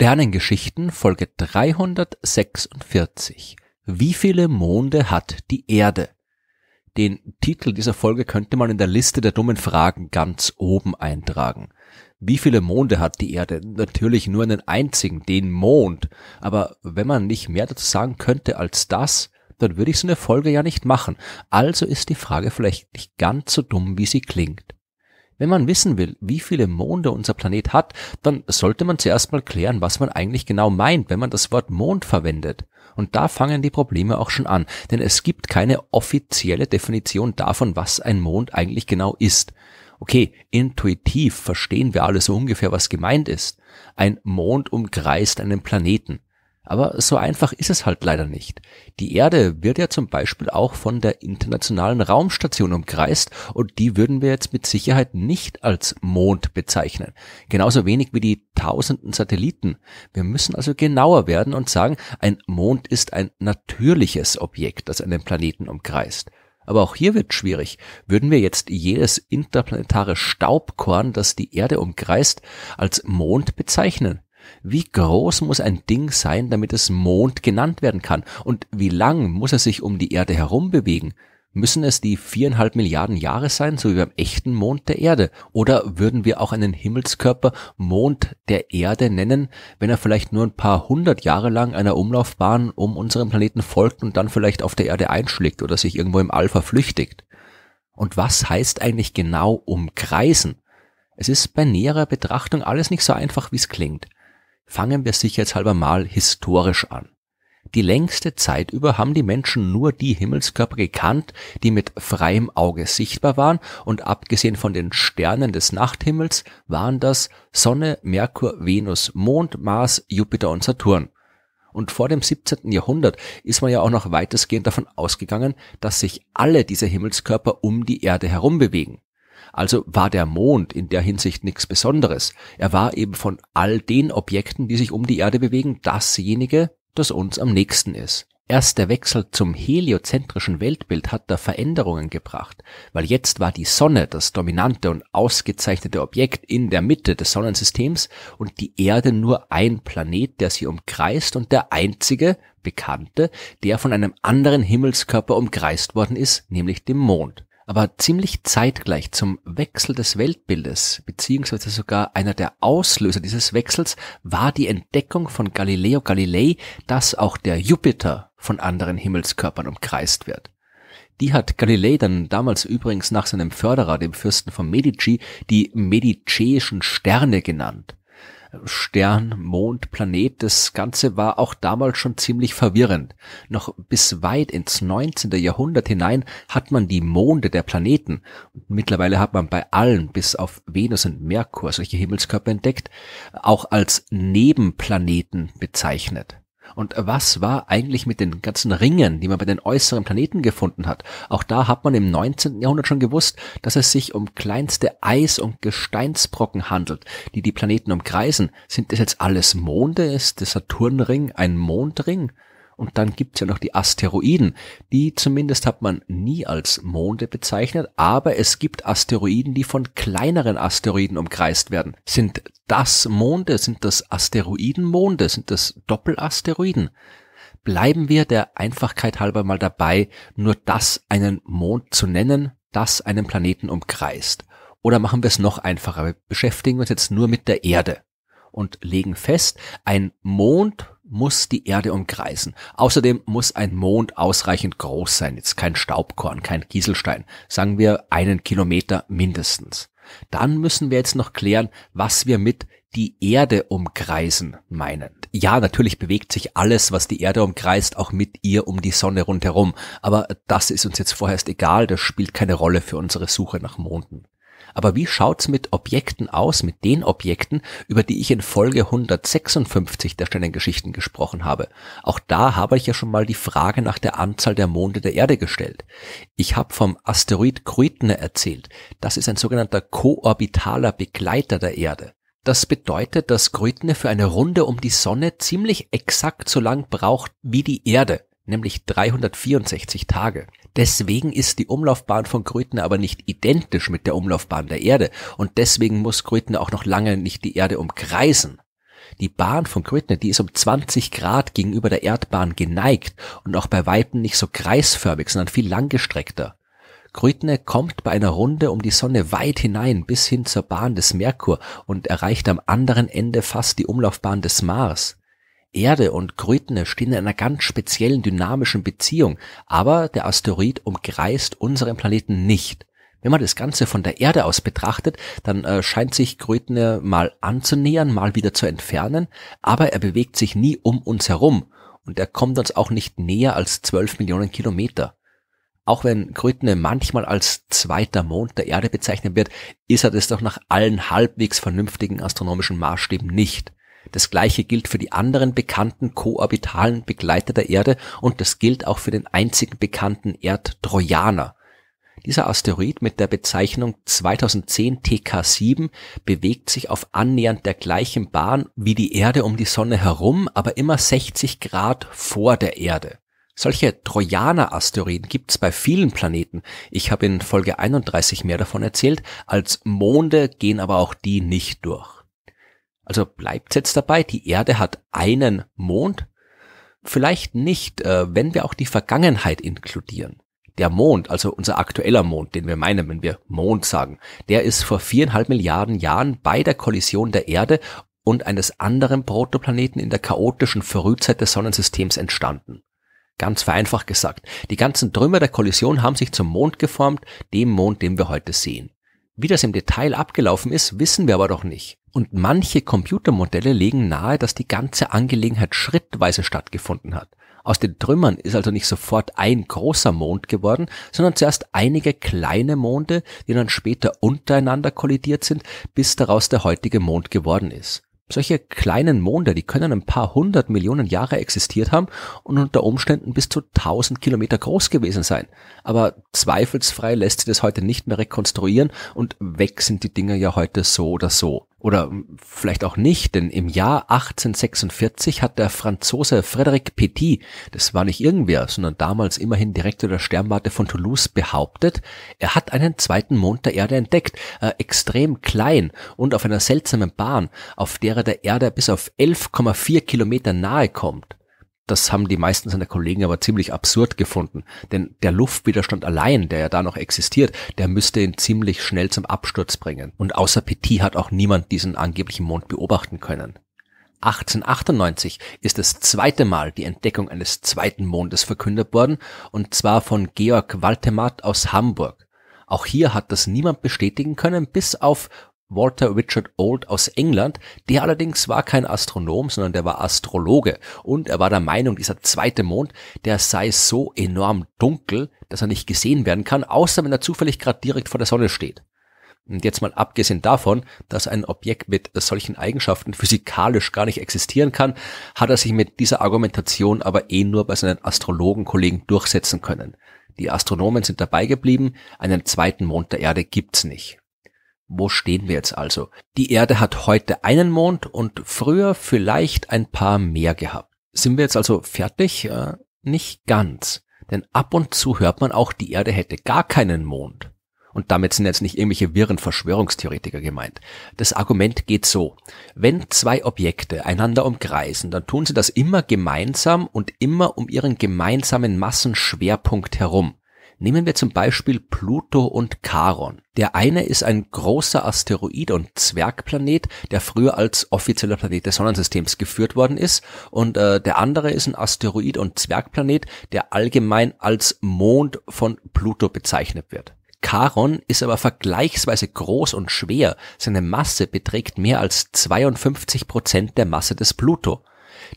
Sternengeschichten Folge 346. Wie viele Monde hat die Erde? Den Titel dieser Folge könnte man in der Liste der dummen Fragen ganz oben eintragen. Wie viele Monde hat die Erde? Natürlich nur einen einzigen, den Mond. Aber wenn man nicht mehr dazu sagen könnte als das, dann würde ich so eine Folge ja nicht machen. Also ist die Frage vielleicht nicht ganz so dumm, wie sie klingt. Wenn man wissen will, wie viele Monde unser Planet hat, dann sollte man zuerst mal klären, was man eigentlich genau meint, wenn man das Wort Mond verwendet. Und da fangen die Probleme auch schon an, denn es gibt keine offizielle Definition davon, was ein Mond eigentlich genau ist. Okay, intuitiv verstehen wir alle so ungefähr, was gemeint ist. Ein Mond umkreist einen Planeten. Aber so einfach ist es halt leider nicht. Die Erde wird ja zum Beispiel auch von der internationalen Raumstation umkreist und die würden wir jetzt mit Sicherheit nicht als Mond bezeichnen. Genauso wenig wie die tausenden Satelliten. Wir müssen also genauer werden und sagen, ein Mond ist ein natürliches Objekt, das einen Planeten umkreist. Aber auch hier wird schwierig. Würden wir jetzt jedes interplanetare Staubkorn, das die Erde umkreist, als Mond bezeichnen? Wie groß muss ein Ding sein, damit es Mond genannt werden kann? Und wie lang muss es sich um die Erde herum bewegen? Müssen es die viereinhalb Milliarden Jahre sein, so wie beim echten Mond der Erde? Oder würden wir auch einen Himmelskörper Mond der Erde nennen, wenn er vielleicht nur ein paar hundert Jahre lang einer Umlaufbahn um unseren Planeten folgt und dann vielleicht auf der Erde einschlägt oder sich irgendwo im All verflüchtigt? Und was heißt eigentlich genau umkreisen? Es ist bei näherer Betrachtung alles nicht so einfach, wie es klingt. Fangen wir sicherheitshalber mal historisch an. Die längste Zeit über haben die Menschen nur die Himmelskörper gekannt, die mit freiem Auge sichtbar waren, und abgesehen von den Sternen des Nachthimmels waren das Sonne, Merkur, Venus, Mond, Mars, Jupiter und Saturn. Und vor dem 17. Jahrhundert ist man ja auch noch weitestgehend davon ausgegangen, dass sich alle diese Himmelskörper um die Erde herum bewegen. Also war der Mond in der Hinsicht nichts Besonderes. Er war eben von all den Objekten, die sich um die Erde bewegen, dasjenige, das uns am nächsten ist. Erst der Wechsel zum heliozentrischen Weltbild hat da Veränderungen gebracht, weil jetzt war die Sonne das dominante und ausgezeichnete Objekt in der Mitte des Sonnensystems und die Erde nur ein Planet, der sie umkreist und der einzige, bekannte, der von einem anderen Himmelskörper umkreist worden ist, nämlich dem Mond aber ziemlich zeitgleich zum Wechsel des Weltbildes, beziehungsweise sogar einer der Auslöser dieses Wechsels, war die Entdeckung von Galileo Galilei, dass auch der Jupiter von anderen Himmelskörpern umkreist wird. Die hat Galilei dann damals übrigens nach seinem Förderer, dem Fürsten von Medici, die mediceischen Sterne genannt. Stern, Mond, Planet, das Ganze war auch damals schon ziemlich verwirrend. Noch bis weit ins 19. Jahrhundert hinein hat man die Monde der Planeten. Und mittlerweile hat man bei allen, bis auf Venus und Merkur, solche Himmelskörper entdeckt, auch als Nebenplaneten bezeichnet. Und was war eigentlich mit den ganzen Ringen, die man bei den äußeren Planeten gefunden hat? Auch da hat man im 19. Jahrhundert schon gewusst, dass es sich um kleinste Eis- und Gesteinsbrocken handelt, die die Planeten umkreisen. Sind das jetzt alles Monde? Ist der Saturnring ein Mondring? Und dann gibt's ja noch die Asteroiden. Die zumindest hat man nie als Monde bezeichnet, aber es gibt Asteroiden, die von kleineren Asteroiden umkreist werden. Sind das Monde? Sind das Asteroidenmonde? Sind das Doppelasteroiden? Bleiben wir der Einfachkeit halber mal dabei, nur das einen Mond zu nennen, das einen Planeten umkreist. Oder machen wir es noch einfacher? Wir beschäftigen uns jetzt nur mit der Erde und legen fest, ein Mond muss die Erde umkreisen. Außerdem muss ein Mond ausreichend groß sein. Jetzt kein Staubkorn, kein Kieselstein. Sagen wir einen Kilometer mindestens. Dann müssen wir jetzt noch klären, was wir mit die Erde umkreisen meinen. Ja, natürlich bewegt sich alles, was die Erde umkreist, auch mit ihr um die Sonne rundherum. Aber das ist uns jetzt vorerst egal. Das spielt keine Rolle für unsere Suche nach Monden. Aber wie schaut's mit Objekten aus, mit den Objekten, über die ich in Folge 156 der Sternengeschichten gesprochen habe? Auch da habe ich ja schon mal die Frage nach der Anzahl der Monde der Erde gestellt. Ich habe vom Asteroid Kruitne erzählt. Das ist ein sogenannter koorbitaler Begleiter der Erde. Das bedeutet, dass Grütne für eine Runde um die Sonne ziemlich exakt so lang braucht wie die Erde, nämlich 364 Tage. Deswegen ist die Umlaufbahn von Grötner aber nicht identisch mit der Umlaufbahn der Erde und deswegen muss Grötner auch noch lange nicht die Erde umkreisen. Die Bahn von Grötner, die ist um 20 Grad gegenüber der Erdbahn geneigt und auch bei Weitem nicht so kreisförmig, sondern viel langgestreckter. Grötner kommt bei einer Runde um die Sonne weit hinein bis hin zur Bahn des Merkur und erreicht am anderen Ende fast die Umlaufbahn des Mars. Erde und Krytne stehen in einer ganz speziellen dynamischen Beziehung, aber der Asteroid umkreist unseren Planeten nicht. Wenn man das Ganze von der Erde aus betrachtet, dann äh, scheint sich Grötne äh, mal anzunähern, mal wieder zu entfernen, aber er bewegt sich nie um uns herum und er kommt uns auch nicht näher als 12 Millionen Kilometer. Auch wenn Grötne manchmal als zweiter Mond der Erde bezeichnet wird, ist er das doch nach allen halbwegs vernünftigen astronomischen Maßstäben nicht. Das gleiche gilt für die anderen bekannten koorbitalen Begleiter der Erde und das gilt auch für den einzigen bekannten Erdtrojaner. Dieser Asteroid mit der Bezeichnung 2010 TK7 bewegt sich auf annähernd der gleichen Bahn wie die Erde um die Sonne herum, aber immer 60 Grad vor der Erde. Solche Trojaner-Asteroiden gibt's bei vielen Planeten. Ich habe in Folge 31 mehr davon erzählt. Als Monde gehen aber auch die nicht durch. Also bleibt jetzt dabei, die Erde hat einen Mond? Vielleicht nicht, äh, wenn wir auch die Vergangenheit inkludieren. Der Mond, also unser aktueller Mond, den wir meinen, wenn wir Mond sagen, der ist vor viereinhalb Milliarden Jahren bei der Kollision der Erde und eines anderen Protoplaneten in der chaotischen Frühzeit des Sonnensystems entstanden. Ganz vereinfacht gesagt, die ganzen Trümmer der Kollision haben sich zum Mond geformt, dem Mond, den wir heute sehen. Wie das im Detail abgelaufen ist, wissen wir aber doch nicht und manche Computermodelle legen nahe, dass die ganze Angelegenheit schrittweise stattgefunden hat. Aus den Trümmern ist also nicht sofort ein großer Mond geworden, sondern zuerst einige kleine Monde, die dann später untereinander kollidiert sind, bis daraus der heutige Mond geworden ist. Solche kleinen Monde, die können ein paar hundert Millionen Jahre existiert haben und unter Umständen bis zu tausend Kilometer groß gewesen sein. Aber zweifelsfrei lässt sich das heute nicht mehr rekonstruieren und weg sind die Dinger ja heute so oder so oder vielleicht auch nicht, denn im Jahr 1846 hat der Franzose Frédéric Petit, das war nicht irgendwer, sondern damals immerhin Direktor der Sternwarte von Toulouse, behauptet, er hat einen zweiten Mond der Erde entdeckt, äh, extrem klein und auf einer seltsamen Bahn, auf der er der Erde bis auf 11,4 Kilometer nahe kommt. Das haben die meisten seiner Kollegen aber ziemlich absurd gefunden. Denn der Luftwiderstand allein, der ja da noch existiert, der müsste ihn ziemlich schnell zum Absturz bringen. Und außer Petit hat auch niemand diesen angeblichen Mond beobachten können. 1898 ist das zweite Mal die Entdeckung eines zweiten Mondes verkündet worden, und zwar von Georg Waltemath aus Hamburg. Auch hier hat das niemand bestätigen können, bis auf Walter Richard Old aus England. Der allerdings war kein Astronom, sondern der war Astrologe. Und er war der Meinung, dieser zweite Mond, der sei so enorm dunkel, dass er nicht gesehen werden kann, außer wenn er zufällig gerade direkt vor der Sonne steht. Und jetzt mal abgesehen davon, dass ein Objekt mit solchen Eigenschaften physikalisch gar nicht existieren kann, hat er sich mit dieser Argumentation aber eh nur bei seinen Astrologenkollegen durchsetzen können. Die Astronomen sind dabei geblieben, einen zweiten Mond der Erde gibt's nicht. Wo stehen wir jetzt also? Die Erde hat heute einen Mond und früher vielleicht ein paar mehr gehabt. Sind wir jetzt also fertig? Äh, nicht ganz. Denn ab und zu hört man auch, die Erde hätte gar keinen Mond. Und damit sind jetzt nicht irgendwelche wirren Verschwörungstheoretiker gemeint. Das Argument geht so. Wenn zwei Objekte einander umkreisen, dann tun sie das immer gemeinsam und immer um ihren gemeinsamen Massenschwerpunkt herum. Nehmen wir zum Beispiel Pluto und Charon. Der eine ist ein großer Asteroid und Zwergplanet, der früher als offizieller Planet des Sonnensystems geführt worden ist. Und äh, der andere ist ein Asteroid und Zwergplanet, der allgemein als Mond von Pluto bezeichnet wird. Charon ist aber vergleichsweise groß und schwer. Seine Masse beträgt mehr als 52 Prozent der Masse des Pluto.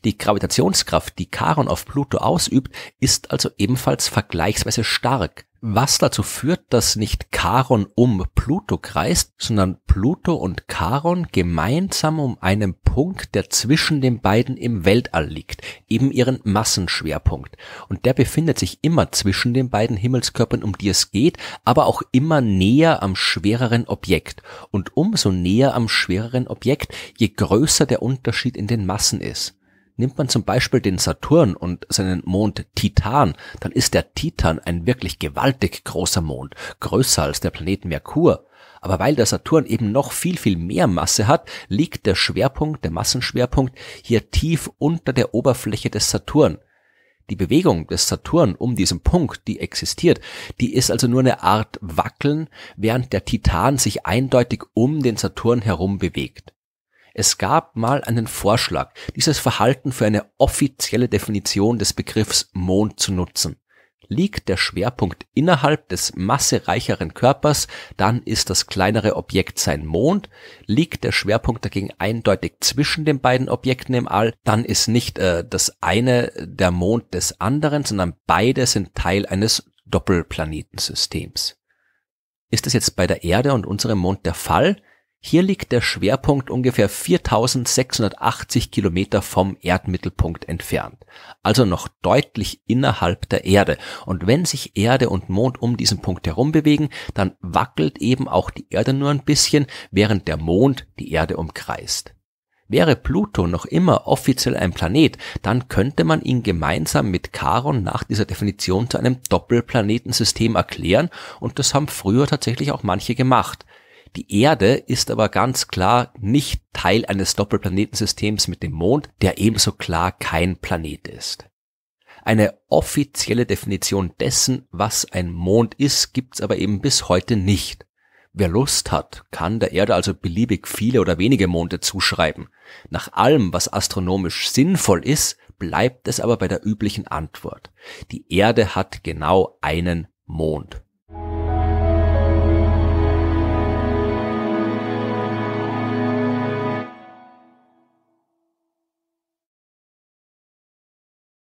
Die Gravitationskraft, die Charon auf Pluto ausübt, ist also ebenfalls vergleichsweise stark, was dazu führt, dass nicht Charon um Pluto kreist, sondern Pluto und Charon gemeinsam um einen Punkt, der zwischen den beiden im Weltall liegt, eben ihren Massenschwerpunkt. Und der befindet sich immer zwischen den beiden Himmelskörpern, um die es geht, aber auch immer näher am schwereren Objekt. Und umso näher am schwereren Objekt, je größer der Unterschied in den Massen ist. Nimmt man zum Beispiel den Saturn und seinen Mond Titan, dann ist der Titan ein wirklich gewaltig großer Mond, größer als der Planet Merkur. Aber weil der Saturn eben noch viel, viel mehr Masse hat, liegt der Schwerpunkt, der Massenschwerpunkt, hier tief unter der Oberfläche des Saturn. Die Bewegung des Saturn um diesen Punkt, die existiert, die ist also nur eine Art Wackeln, während der Titan sich eindeutig um den Saturn herum bewegt. Es gab mal einen Vorschlag, dieses Verhalten für eine offizielle Definition des Begriffs Mond zu nutzen. Liegt der Schwerpunkt innerhalb des massereicheren Körpers, dann ist das kleinere Objekt sein Mond. Liegt der Schwerpunkt dagegen eindeutig zwischen den beiden Objekten im All, dann ist nicht äh, das eine der Mond des anderen, sondern beide sind Teil eines Doppelplanetensystems. Ist das jetzt bei der Erde und unserem Mond der Fall? Hier liegt der Schwerpunkt ungefähr 4680 Kilometer vom Erdmittelpunkt entfernt, also noch deutlich innerhalb der Erde. Und wenn sich Erde und Mond um diesen Punkt herum bewegen, dann wackelt eben auch die Erde nur ein bisschen, während der Mond die Erde umkreist. Wäre Pluto noch immer offiziell ein Planet, dann könnte man ihn gemeinsam mit Charon nach dieser Definition zu einem Doppelplanetensystem erklären und das haben früher tatsächlich auch manche gemacht. Die Erde ist aber ganz klar nicht Teil eines Doppelplanetensystems mit dem Mond, der ebenso klar kein Planet ist. Eine offizielle Definition dessen, was ein Mond ist, gibt's aber eben bis heute nicht. Wer Lust hat, kann der Erde also beliebig viele oder wenige Monde zuschreiben. Nach allem, was astronomisch sinnvoll ist, bleibt es aber bei der üblichen Antwort. Die Erde hat genau einen Mond.